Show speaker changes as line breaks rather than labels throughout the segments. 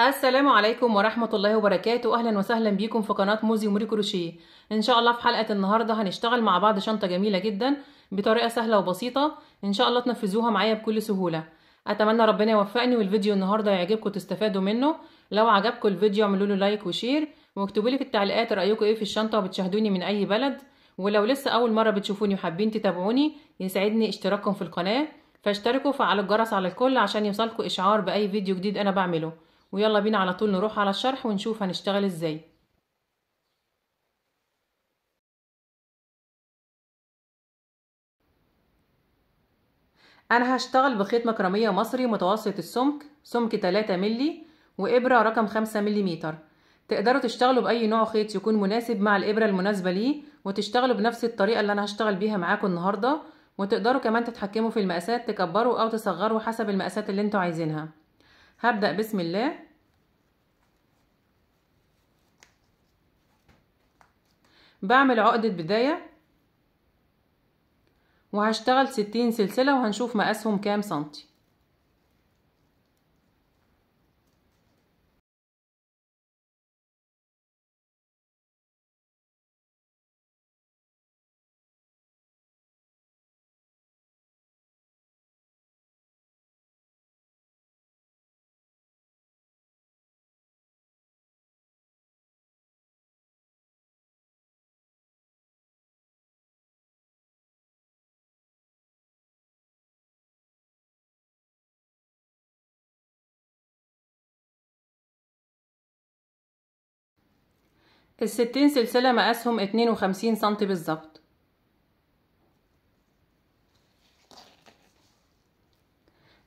السلام عليكم ورحمة الله وبركاته أهلا وسهلا بيكم في قناة موزي وموري كروشيه إن شاء الله في حلقة النهاردة هنشتغل مع بعض شنطة جميلة جدا بطريقة سهلة وبسيطة إن شاء الله تنفذوها معايا بكل سهولة أتمنى ربنا يوفقني والفيديو النهاردة يعجبكم تستفادوا منه لو عجبكم الفيديو اعملوا له لايك وشير واكتبوا لي في التعليقات رأيكم إيه في الشنطة وبتشاهدوني من أي بلد ولو لسه أول مرة بتشوفوني وحابين تتابعوني يسعدني اشتراككم في القناة فاشتركوا وفعلوا الجرس على الكل عشان يوصلكوا إشعار بأي فيديو جديد أنا بعمله ويلا بينا على طول نروح على الشرح ونشوف هنشتغل ازاي انا هشتغل بخيط مكرمية مصري متوسط السمك سمك 3 ملي وابرة رقم 5 ملم تقدروا تشتغلوا باي نوع خيط يكون مناسب مع الابرة المناسبة ليه وتشتغلوا بنفس الطريقة اللي انا هشتغل بيها معاكم النهاردة وتقدروا كمان تتحكموا في المقاسات تكبروا او تصغروا حسب المقاسات اللي انتوا عايزينها هبدأ بسم الله بعمل عقدة بداية وهشتغل ستين سلسلة وهنشوف مقاسهم كام سنتي الستين سلسلة مقاسهم اتنين وخمسين سنتي بالظبط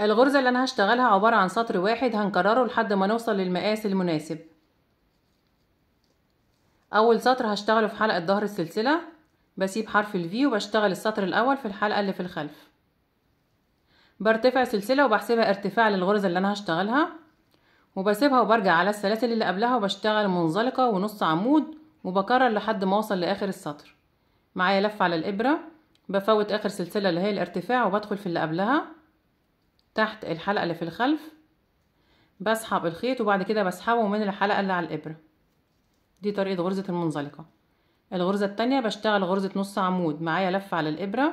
الغرزة اللي أنا هشتغلها عبارة عن سطر واحد هنكرره لحد ما نوصل للمقاس المناسب أول سطر هشتغله في حلقة ظهر السلسلة بسيب حرف الفي وبشتغل السطر الأول في الحلقة اللي في الخلف برتفع سلسلة وبحسبها ارتفاع للغرزة اللي أنا هشتغلها وبسيبها وبرجع على السلاسل اللي قبلها وبشتغل منزلقة ونص عمود وبكرر لحد ما اوصل لاخر السطر معايا لفة على الابرة بفوت اخر سلسلة اللي هي الارتفاع وبدخل في اللي قبلها تحت الحلقة اللي في الخلف بسحب الخيط وبعد كده بسحبه من الحلقة اللي على الابرة دي طريقة غرزة المنزلقة الغرزة التانية بشتغل غرزة نص عمود معايا لفة على الابرة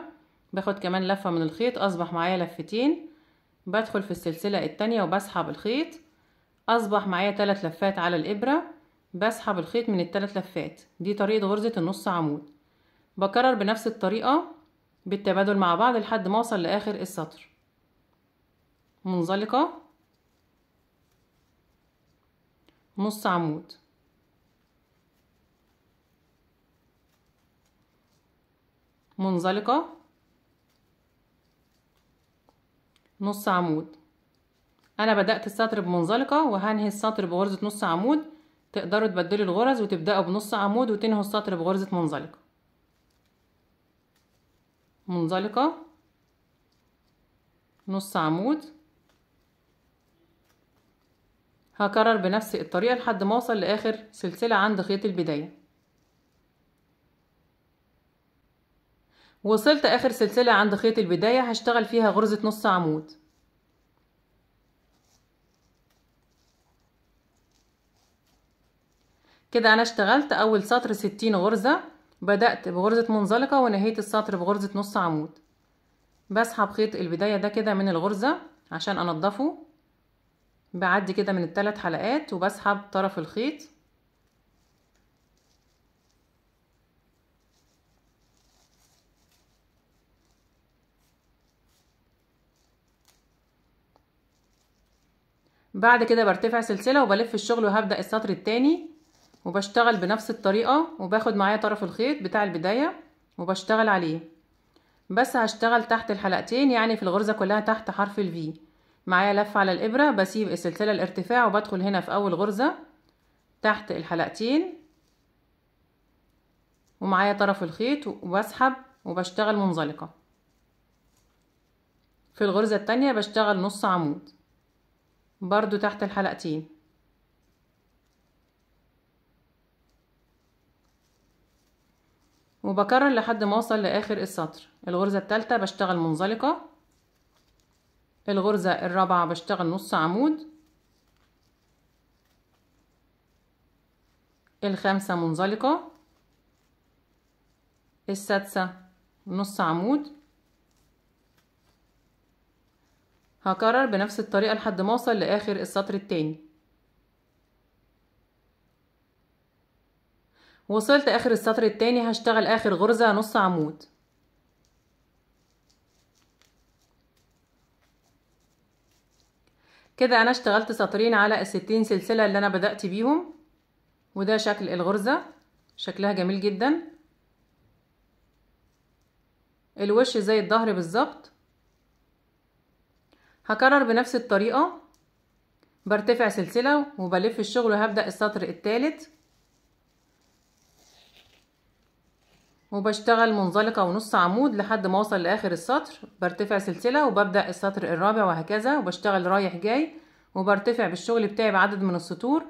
باخد كمان لفة من الخيط اصبح معايا لفتين بدخل في السلسلة التانية وبسحب الخيط اصبح معايا ثلاث لفات على الابره بسحب الخيط من الثلاث لفات دي طريقه غرزه النص عمود بكرر بنفس الطريقه بالتبادل مع بعض لحد ما اوصل لاخر السطر منزلقه نص عمود منزلقه نص عمود انا بدأت السطر بمنزلقة وهنهي السطر بغرزة نص عمود تقدروا تبدلوا الغرز وتبدأوا بنص عمود وتنهوا السطر بغرزة منزلقة منزلقة نص عمود هكرر بنفس الطريقة لحد ما اوصل لاخر سلسلة عند خيط البداية وصلت اخر سلسلة عند خيط البداية هشتغل فيها غرزة نص عمود كده انا اشتغلت اول سطر ستين غرزة بدأت بغرزة منزلقة ونهيت السطر بغرزة نص عمود بسحب خيط البداية ده كده من الغرزة عشان انضفه بعدي كده من الثلاث حلقات وبسحب طرف الخيط بعد كده برتفع سلسلة وبلف الشغل وهبدأ السطر التاني وبشتغل بنفس الطريقة وباخد معايا طرف الخيط بتاع البداية وبشتغل عليه بس هشتغل تحت الحلقتين يعني في الغرزة كلها تحت حرف الفي معايا لف على الإبرة بسيب السلسلة الارتفاع وبدخل هنا في أول غرزة تحت الحلقتين ومعايا طرف الخيط وبسحب وبشتغل منزلقة في الغرزة التانية بشتغل نص عمود برضو تحت الحلقتين وبكرر لحد ما اوصل لاخر السطر الغرزه الثالثه بشتغل منزلقه الغرزه الرابعه بشتغل نص عمود الخامسه منزلقه السادسه نص عمود هكرر بنفس الطريقه لحد ما اوصل لاخر السطر التاني وصلت اخر السطر التاني هشتغل اخر غرزة نص عمود كده انا اشتغلت سطرين على الستين سلسلة اللي انا بدأت بيهم وده شكل الغرزة شكلها جميل جدا الوش زي الظهر بالظبط هكرر بنفس الطريقة برتفع سلسلة وبلف الشغل وهبدأ السطر الثالث وبشتغل منزلقة ونص عمود لحد ما اوصل لاخر السطر برتفع سلسلة وببدأ السطر الرابع وهكذا وبشتغل رايح جاي وبرتفع بالشغل بتاعي بعدد من السطور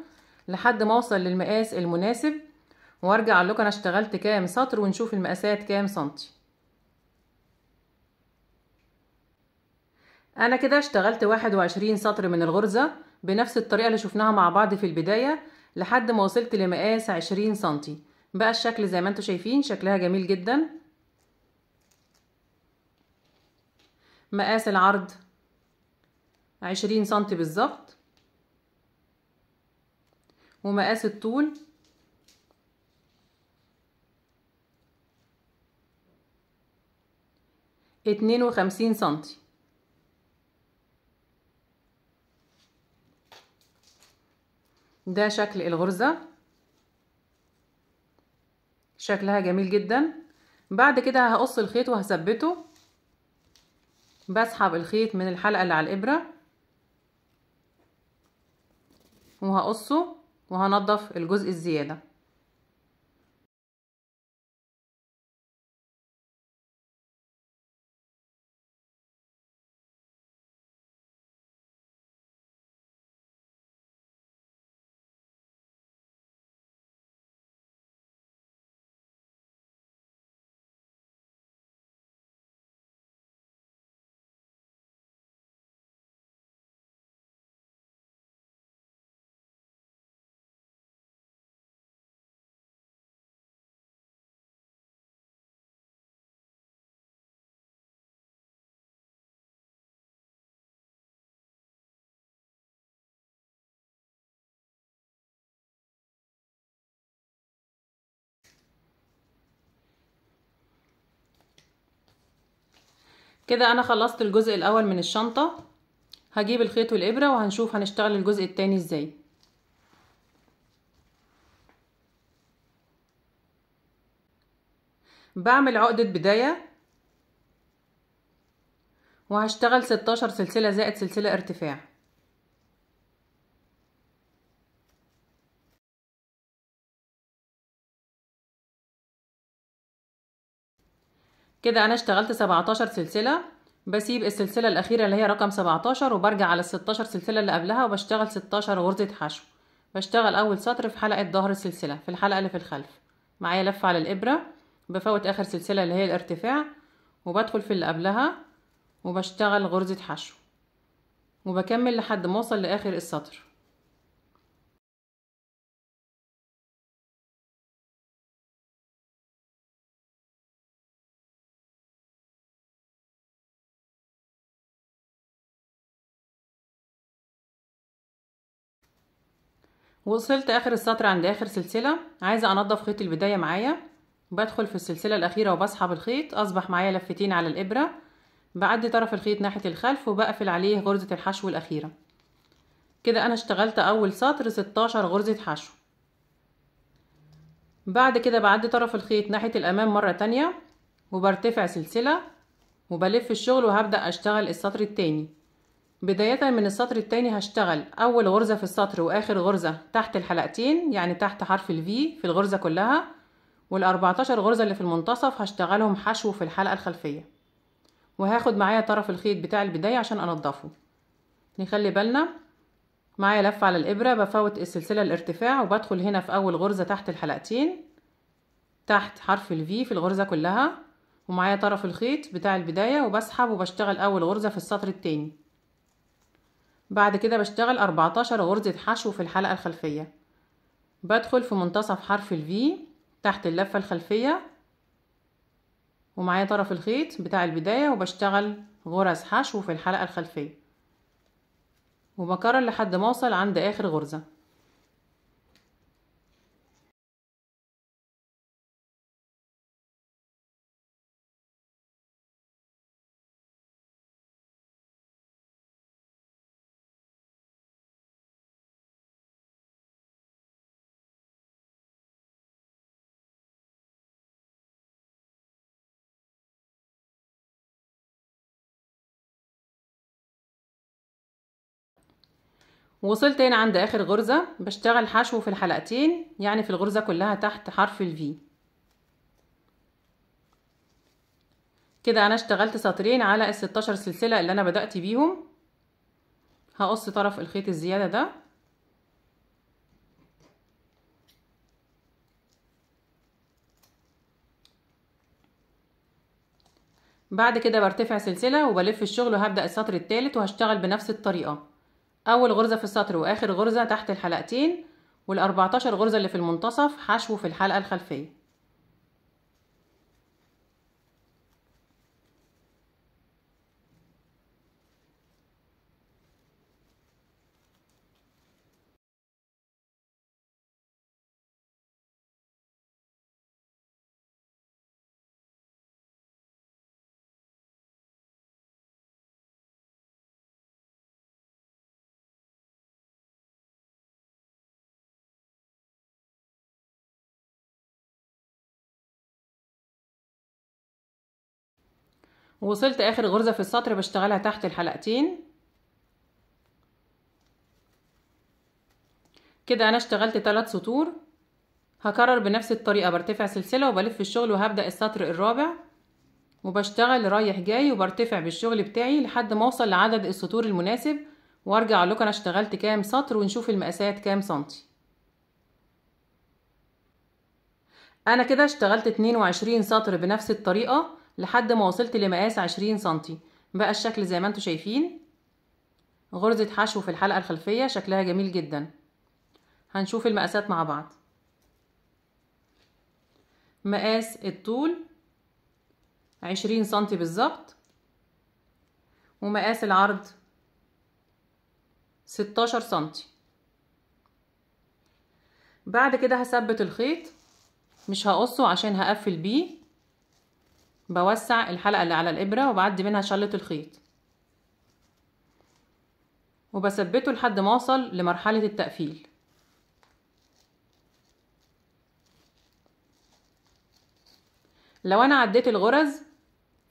لحد ما اوصل للمقاس المناسب وارجع اقول لكم انا اشتغلت كام سطر ونشوف المقاسات كام سنتي انا كده اشتغلت واحد وعشرين سطر من الغرزة بنفس الطريقة اللي شفناها مع بعض في البداية لحد ما وصلت لمقاس عشرين سنتي بقى الشكل زي ما انتم شايفين شكلها جميل جدا مقاس العرض عشرين سنتي بالظبط ومقاس الطول اتنين وخمسين سنتي ده شكل الغرزة شكلها جميل جدا بعد كده هقص الخيط وهثبته بسحب الخيط من الحلقة اللي على الإبرة وهقصه وهنضف الجزء الزيادة كده انا خلصت الجزء الاول من الشنطة هجيب الخيط والابرة وهنشوف هنشتغل الجزء التاني ازاي بعمل عقدة بداية وهشتغل 16 سلسلة زائد سلسلة ارتفاع كده انا اشتغلت 17 سلسله بسيب السلسله الاخيره اللي هي رقم 17 وبرجع على ال 16 سلسله اللي قبلها وبشتغل 16 غرزه حشو بشتغل اول سطر في حلقه ظهر السلسله في الحلقه اللي في الخلف معايا لفه على الابره بفوت اخر سلسله اللي هي الارتفاع وبدخل في اللي قبلها وبشتغل غرزه حشو وبكمل لحد ما اوصل لاخر السطر وصلت اخر السطر عند اخر سلسله عايزه انضف خيط البدايه معايا بدخل في السلسله الاخيره وبسحب الخيط اصبح معايا لفتين على الابره بعدي طرف الخيط ناحيه الخلف وبقفل عليه غرزه الحشو الاخيره كده انا اشتغلت اول سطر 16 غرزه حشو بعد كده بعدي طرف الخيط ناحيه الامام مره تانية وبرتفع سلسله وبلف الشغل وهبدا اشتغل السطر التاني بداية من السطر التاني هشتغل أول غرزة في السطر وآخر غرزة تحت الحلقتين يعني تحت حرف V في الغرزة كلها والأربعتاشر غرزة اللي في المنتصف هشتغلهم حشو في الحلقة الخلفية وهاخد معايا طرف الخيط بتاع البداية عشان أنضفه نخلي بالنا معايا لفة على الإبرة بفوت السلسلة الارتفاع وبدخل هنا في أول غرزة تحت الحلقتين تحت حرف V في الغرزة كلها ومعايا طرف الخيط بتاع البداية وبسحب وبشتغل أول غرزة في السطر التاني بعد كده بشتغل 14 غرزة حشو في الحلقة الخلفية بدخل في منتصف حرف ال V تحت اللفة الخلفية ومعايا طرف الخيط بتاع البداية وبشتغل غرز حشو في الحلقة الخلفية وبكرر لحد ما اوصل عند اخر غرزة وصلت هنا عند اخر غرزة بشتغل حشو في الحلقتين يعني في الغرزة كلها تحت حرف الفي كده انا اشتغلت سطرين على الستاشر سلسلة اللي انا بدأت بيهم هقص طرف الخيط الزيادة ده بعد كده برتفع سلسلة وبلف الشغل وهبدأ السطر التالت وهشتغل بنفس الطريقة اول غرزه في السطر واخر غرزه تحت الحلقتين والاربعتاشر 14 غرزه اللي في المنتصف حشو في الحلقه الخلفيه وصلت اخر غرزة في السطر بشتغلها تحت الحلقتين كده انا اشتغلت ثلاث سطور هكرر بنفس الطريقة برتفع سلسلة وبلف الشغل وهبدأ السطر الرابع وبشتغل رايح جاي وبرتفع بالشغل بتاعي لحد ما اوصل لعدد السطور المناسب وارجع لكم انا اشتغلت كام سطر ونشوف المقاسات كام سنتي انا كده اشتغلت 22 سطر بنفس الطريقة لحد ما وصلت لمقاس عشرين سنتي بقى الشكل زي ما انتوا شايفين غرزة حشو في الحلقة الخلفية شكلها جميل جدا هنشوف المقاسات مع بعض مقاس الطول عشرين سنتي بالظبط ومقاس العرض ستاشر سنتي بعد كده هثبت الخيط مش هقصه عشان هقفل بيه بوسع الحلقة اللي على الإبرة وبعدي منها شلة الخيط وبثبته لحد ما أوصل لمرحلة التقفيل لو أنا عديت الغرز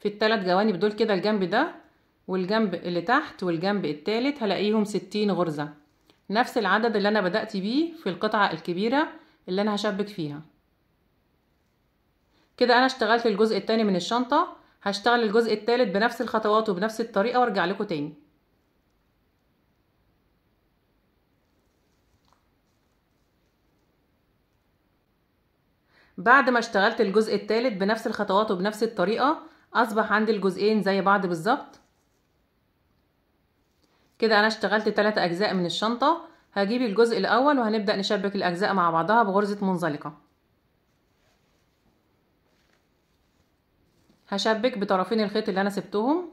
في التلات جوانب دول كده الجنب ده والجنب اللي تحت والجنب التالت هلاقيهم ستين غرزة نفس العدد اللي أنا بدأت بيه في القطعة الكبيرة اللي أنا هشبك فيها كده انا اشتغلت الجزء التاني من الشنطة هشتغل الجزء التالت بنفس الخطوات وبنفس الطريقة وارجع لكم تاني بعد ما اشتغلت الجزء التالت بنفس الخطوات وبنفس الطريقة اصبح عندي الجزئين زي بعض بالظبط كده انا اشتغلت تلات اجزاء من الشنطة هجيب الجزء الاول وهنبدأ نشبك الاجزاء مع بعضها بغرزة منزلقة هشبك بطرفين الخيط اللي انا سبتهم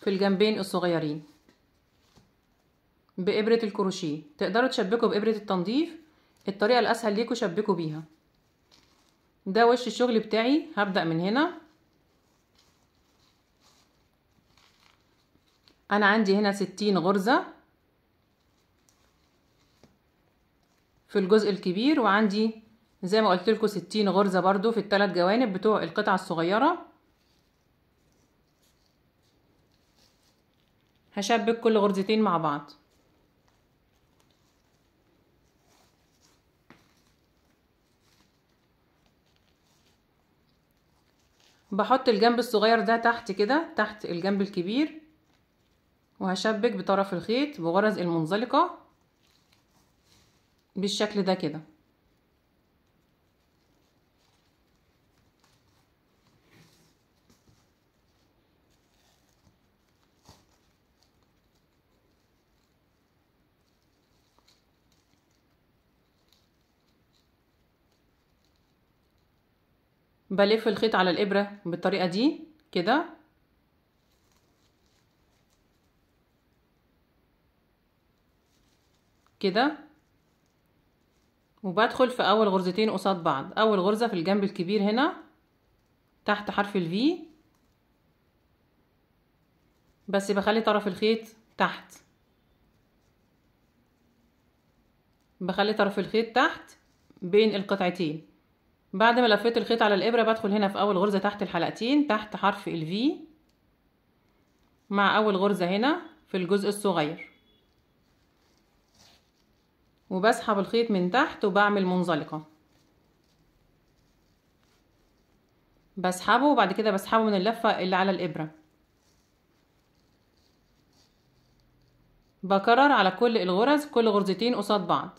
في الجنبين الصغيرين بإبرة الكروشيه تقدروا تشبكوا بإبرة التنظيف الطريقة الأسهل ليكوا شبكوا بيها ده وش الشغل بتاعي هبدأ من هنا أنا عندي هنا ستين غرزة في الجزء الكبير وعندي زي ما قلت لكم 60 غرزه برضو في الثلاث جوانب بتوع القطعه الصغيره هشبك كل غرزتين مع بعض بحط الجنب الصغير ده تحت كده تحت الجنب الكبير وهشبك بطرف الخيط بغرز المنزلقة بالشكل ده كده بلف الخيط على الإبرة بالطريقة دي كده كده وبدخل في أول غرزتين قصاد بعض أول غرزة في الجنب الكبير هنا تحت حرف الفي بس بخلي طرف الخيط تحت بخلي طرف الخيط تحت بين القطعتين بعد ما لفيت الخيط على الابره بدخل هنا في اول غرزه تحت الحلقتين تحت حرف الفي مع اول غرزه هنا في الجزء الصغير وبسحب الخيط من تحت وبعمل منزلقه بسحبه وبعد كده بسحبه من اللفه اللي على الابره بكرر على كل الغرز كل غرزتين قصاد بعض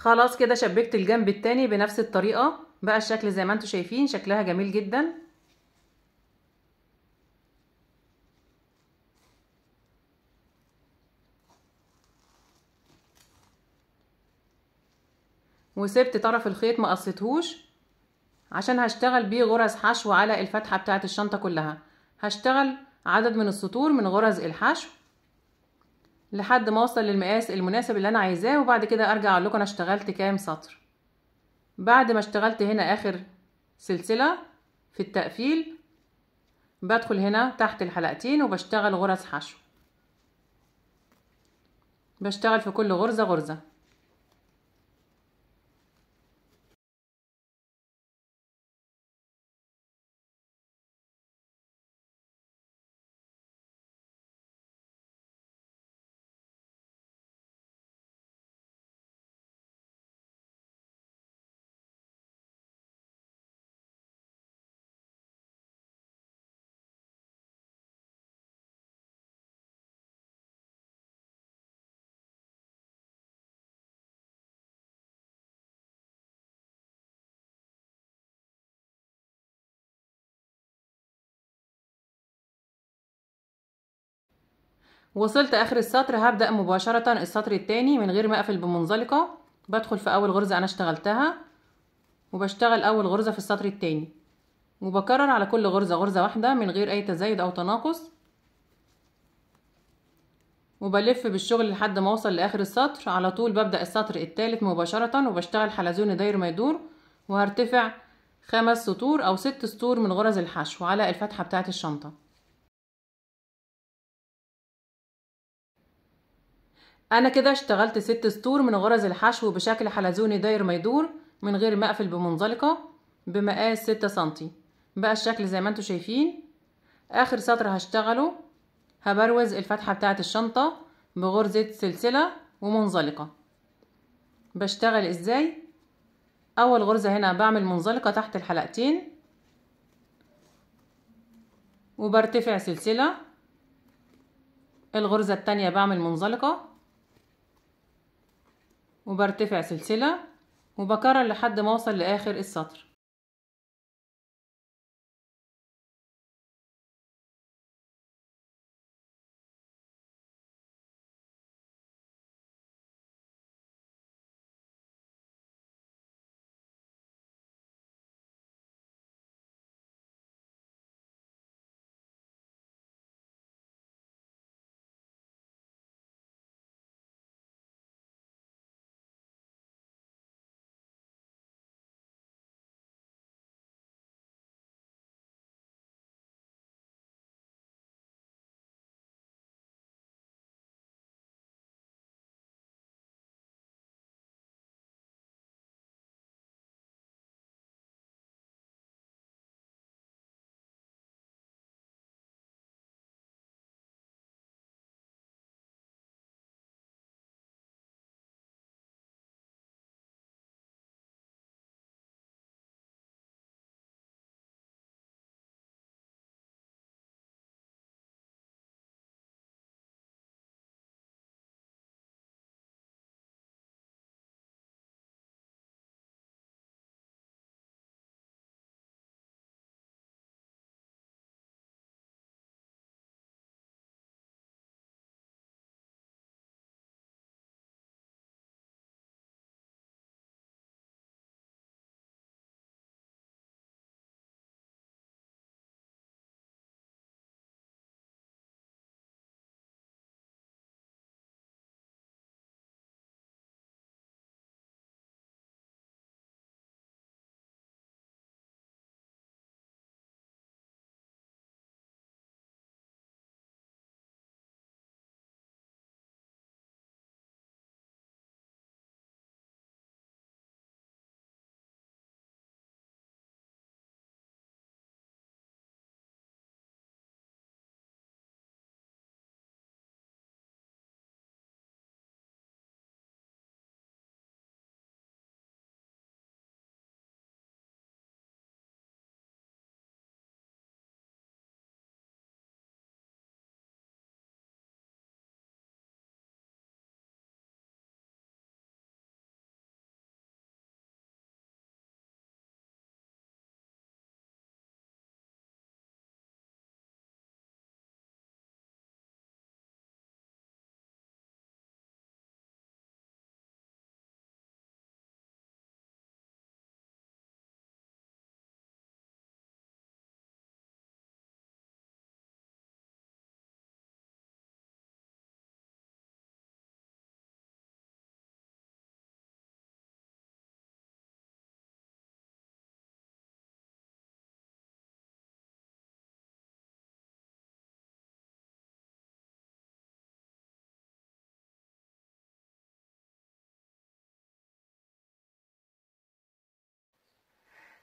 خلاص كده شبكت الجنب التاني بنفس الطريقة بقى الشكل زي ما انتم شايفين شكلها جميل جدا وسبت طرف الخيط ما قصتهوش عشان هشتغل بيه غرز حشو على الفتحة بتاعت الشنطة كلها هشتغل عدد من السطور من غرز الحشو لحد ما اوصل للمقاس المناسب اللي انا عايزاه وبعد كده ارجع اقول لكم انا اشتغلت كام سطر بعد ما اشتغلت هنا اخر سلسله في التقفيل بدخل هنا تحت الحلقتين وبشتغل غرز حشو بشتغل في كل غرزه غرزه وصلت اخر السطر هبدأ مباشرة السطر التاني من غير ما اقفل بمنزلقة بدخل في اول غرزة انا اشتغلتها وبشتغل اول غرزة في السطر التاني وبكرر على كل غرزة غرزة واحدة من غير اي تزايد او تناقص وبلف بالشغل لحد ما اوصل لاخر السطر على طول ببدأ السطر التالت مباشرة وبشتغل حلزون داير ما يدور وهرتفع خمس سطور او ست سطور من غرز الحشو على الفتحة بتاعة الشنطة انا كده اشتغلت ست سطور من غرز الحشو بشكل حلزوني داير ما يدور من غير ما اقفل بمنزلقه بمقاس ستة سنتي بقى الشكل زي ما انتم شايفين اخر سطر هشتغله هبروز الفتحه بتاعه الشنطه بغرزه سلسله ومنزلقه بشتغل ازاي اول غرزه هنا بعمل منزلقه تحت الحلقتين وبرتفع سلسله الغرزه التانية بعمل منزلقه وبرتفع سلسلة وبكرر لحد ما اوصل لاخر السطر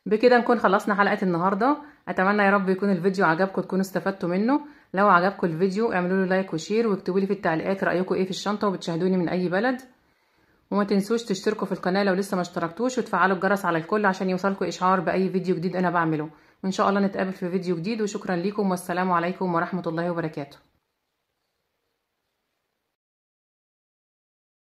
بكده نكون خلصنا حلقه النهارده اتمنى يا رب يكون الفيديو عجبكم تكونوا استفدتوا منه لو عجبكم الفيديو اعملوا له لايك وشير واكتبوا لي في التعليقات رايكم ايه في الشنطه وبتشاهدوني من اي بلد وما تنسوش تشتركوا في القناه لو لسه ما اشتركتوش وتفعلوا الجرس على الكل عشان يوصلكوا اشعار باي فيديو جديد انا بعمله وان شاء الله نتقابل في فيديو جديد وشكرا ليكم والسلام عليكم ورحمه الله وبركاته